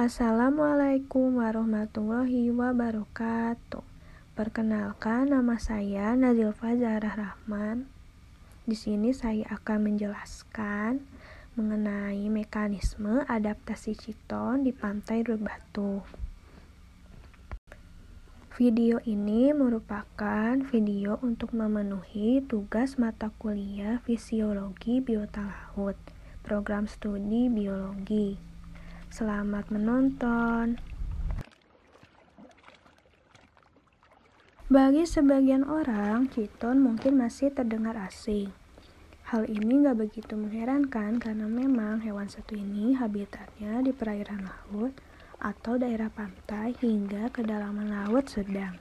Assalamualaikum warahmatullahi wabarakatuh. Perkenalkan nama saya Nazilfa Zahra Rahman. Di sini saya akan menjelaskan mengenai mekanisme adaptasi citon di pantai Rut Batu. Video ini merupakan video untuk memenuhi tugas mata kuliah Fisiologi Biota Laut, program studi biologi. Selamat menonton. Bagi sebagian orang, Citon mungkin masih terdengar asing. Hal ini gak begitu mengherankan karena memang hewan satu ini habitatnya di perairan laut atau daerah pantai hingga kedalaman laut sedang.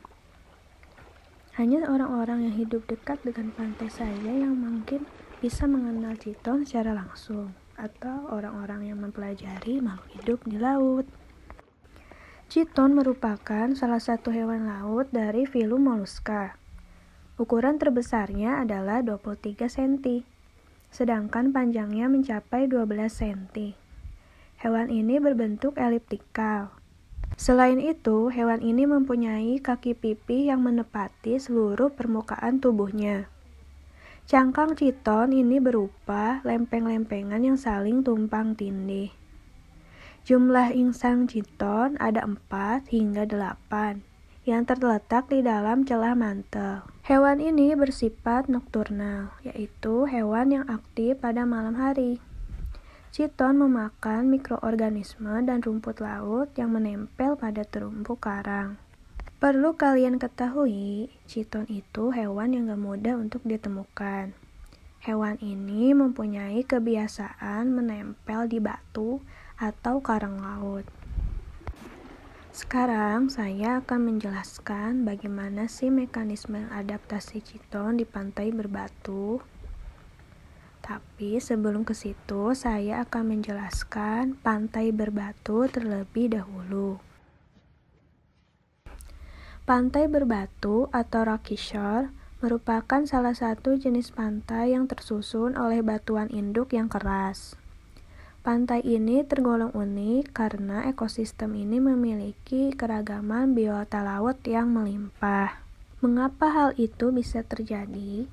Hanya orang-orang yang hidup dekat dengan pantai saja yang mungkin bisa mengenal Citon secara langsung atau orang-orang yang mempelajari makhluk hidup di laut. Citon merupakan salah satu hewan laut dari filum mollusca. Ukuran terbesarnya adalah 23 cm, sedangkan panjangnya mencapai 12 cm. Hewan ini berbentuk eliptikal. Selain itu, hewan ini mempunyai kaki pipih yang menepati seluruh permukaan tubuhnya. Cangkang citon ini berupa lempeng-lempengan yang saling tumpang tindih. Jumlah insang citon ada 4 hingga 8 yang terletak di dalam celah mantel. Hewan ini bersifat nokturnal, yaitu hewan yang aktif pada malam hari. Citon memakan mikroorganisme dan rumput laut yang menempel pada terumbu karang. Perlu kalian ketahui, citon itu hewan yang gak mudah untuk ditemukan. Hewan ini mempunyai kebiasaan menempel di batu atau karang laut. Sekarang saya akan menjelaskan bagaimana sih mekanisme adaptasi citon di pantai berbatu. Tapi sebelum ke situ, saya akan menjelaskan pantai berbatu terlebih dahulu. Pantai berbatu atau rocky shore merupakan salah satu jenis pantai yang tersusun oleh batuan induk yang keras. Pantai ini tergolong unik karena ekosistem ini memiliki keragaman biota laut yang melimpah. Mengapa hal itu bisa terjadi?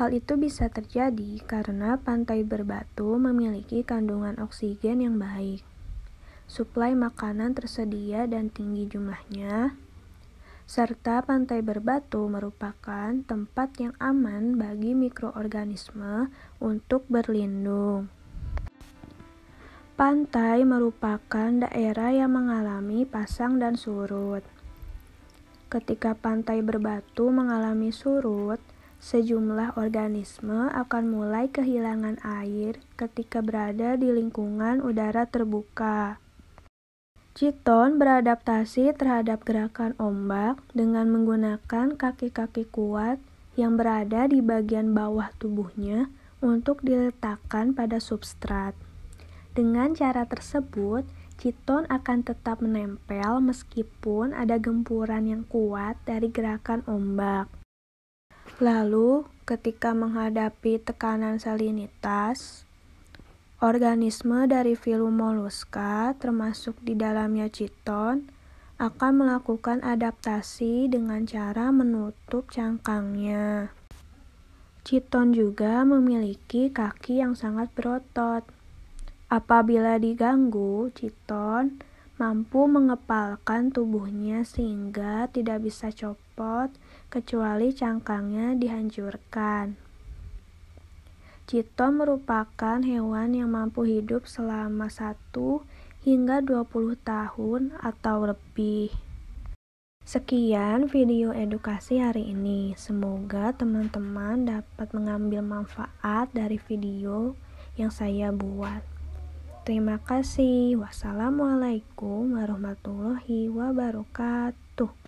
Hal itu bisa terjadi karena pantai berbatu memiliki kandungan oksigen yang baik. Suplai makanan tersedia dan tinggi jumlahnya, serta pantai berbatu merupakan tempat yang aman bagi mikroorganisme untuk berlindung. Pantai merupakan daerah yang mengalami pasang dan surut. Ketika pantai berbatu mengalami surut, sejumlah organisme akan mulai kehilangan air ketika berada di lingkungan udara terbuka. Citon beradaptasi terhadap gerakan ombak dengan menggunakan kaki-kaki kuat yang berada di bagian bawah tubuhnya untuk diletakkan pada substrat. Dengan cara tersebut, Citon akan tetap menempel meskipun ada gempuran yang kuat dari gerakan ombak. Lalu, ketika menghadapi tekanan salinitas, Organisme dari filum moluska, termasuk di dalamnya Citon, akan melakukan adaptasi dengan cara menutup cangkangnya. Citon juga memiliki kaki yang sangat berotot. Apabila diganggu, Citon mampu mengepalkan tubuhnya sehingga tidak bisa copot kecuali cangkangnya dihancurkan. Cito merupakan hewan yang mampu hidup selama 1 hingga 20 tahun atau lebih. Sekian video edukasi hari ini. Semoga teman-teman dapat mengambil manfaat dari video yang saya buat. Terima kasih. Wassalamualaikum warahmatullahi wabarakatuh.